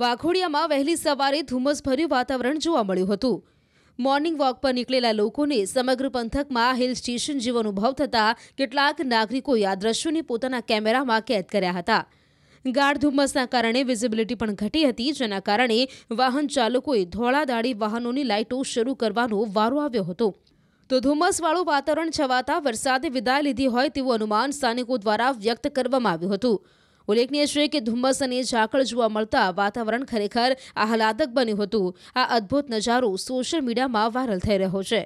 વાઘોડિયામાં વહેલી સવારે ધુમ્મસભર્યું વાતાવરણ જોવા મળ્યું હતું મોર્નિંગ વોક પર નીકળેલા લોકોને સમગ્ર પંથકમાં હિલ સ્ટેશન જેવો અનુભવ થતા કેટલાક નાગરિકોએ આ દ્રશ્યોને પોતાના કેમેરામાં કેદ કર્યા હતા ગાઢ ધુમ્મસના કારણે વિઝિબિલિટી પણ ઘટી હતી જેના કારણે વાહન ચાલકોએ ધોળાદાળી વાહનોની લાઇટો શરૂ કરવાનો વારો આવ્યો હતો તો ધુમ્મસવાળું વાતાવરણ છવાતા વરસાદે વિદાય લીધી હોય તેવું અનુમાન સ્થાનિકો દ્વારા વ્યક્ત કરવામાં આવ્યું હતું ઉલ્લેખનીય છે કે ધુમ્મસ અને ઝાકળ જોવા મળતા વાતાવરણ ખરેખર આહલાદક બન્યું હતું આ અદભુત નજારો સોશિયલ મીડિયામાં વાયરલ થઈ રહ્યો છે